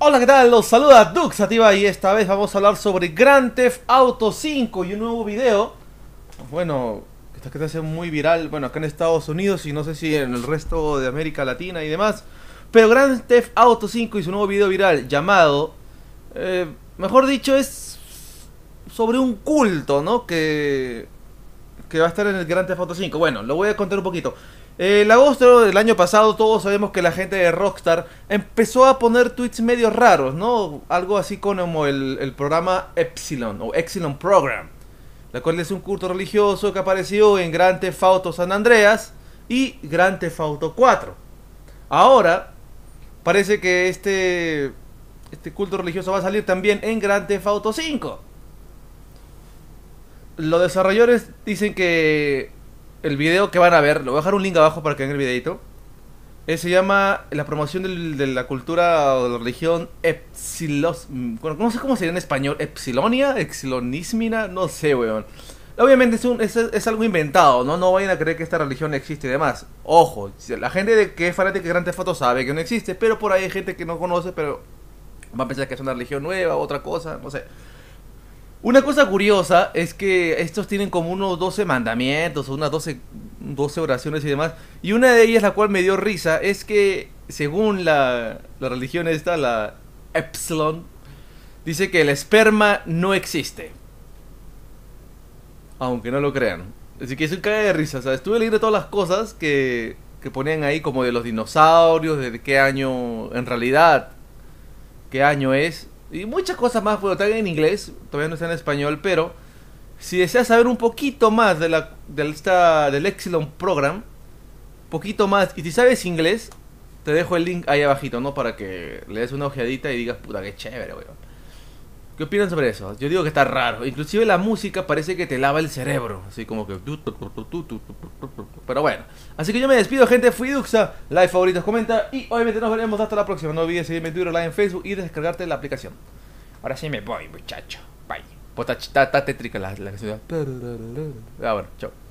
Hola, ¿qué tal? Los saluda Duxativa y esta vez vamos a hablar sobre Grand Theft Auto 5 y un nuevo video. Bueno, esta que te hace muy viral, bueno, acá en Estados Unidos y no sé si en el resto de América Latina y demás. Pero Grand Theft Auto 5 y su nuevo video viral llamado, eh, mejor dicho, es sobre un culto, ¿no? Que, que va a estar en el Grand Theft Auto 5. Bueno, lo voy a contar un poquito. El eh, agosto del año pasado todos sabemos que la gente de Rockstar empezó a poner tweets medio raros, ¿no? Algo así como el, programa Epsilon o Epsilon Program, la cual es un culto religioso que apareció en Grand Theft Auto San Andreas y Grand Theft Auto 4. Ahora parece que este este culto religioso va a salir también en Grand Theft Auto 5. Los desarrolladores dicen que el video que van a ver, lo voy a dejar un link abajo para que vean el videito. Eh, se llama La promoción de la cultura o de la religión epsilon. Mm, bueno, no sé cómo sería en español. Epsilonia, Epsilonismina, no sé, weón. Obviamente es, es, algo inventado, ¿no? No vayan a creer que esta religión existe y demás. Ojo, la gente de que es fanática de grandes fotos sabe que no existe, pero por ahí hay gente que no conoce, pero va a pensar que es una religión nueva, otra cosa, no sé. Una cosa curiosa es que estos tienen como unos 12 mandamientos, unas 12, 12 oraciones y demás. Y una de ellas, la cual me dio risa, es que según la, la religión esta, la Epsilon, dice que el esperma no existe. Aunque no lo crean. Así que es un cae de risa. O sea, estuve leyendo todas las cosas que, que ponían ahí, como de los dinosaurios, de qué año en realidad, qué año es. Y muchas cosas más, bueno, también en inglés, todavía no está en español, pero si deseas saber un poquito más de la, del esta, del Exilon Program, poquito más, y si sabes inglés, te dejo el link ahí abajito, ¿no? Para que le des una ojeadita y digas, puta, qué chévere, weón. ¿Qué opinan sobre eso? Yo digo que está raro. Inclusive la música parece que te lava el cerebro. Así como que... Pero bueno. Así que yo me despido, gente. Fui Duxa. Like, favoritos, comenta. Y obviamente nos veremos hasta la próxima. No olvides seguirme en Twitter, like en Facebook y descargarte la aplicación. Ahora sí me voy, muchacho. Bye. Pues está, tétrica la, Ah, Chao.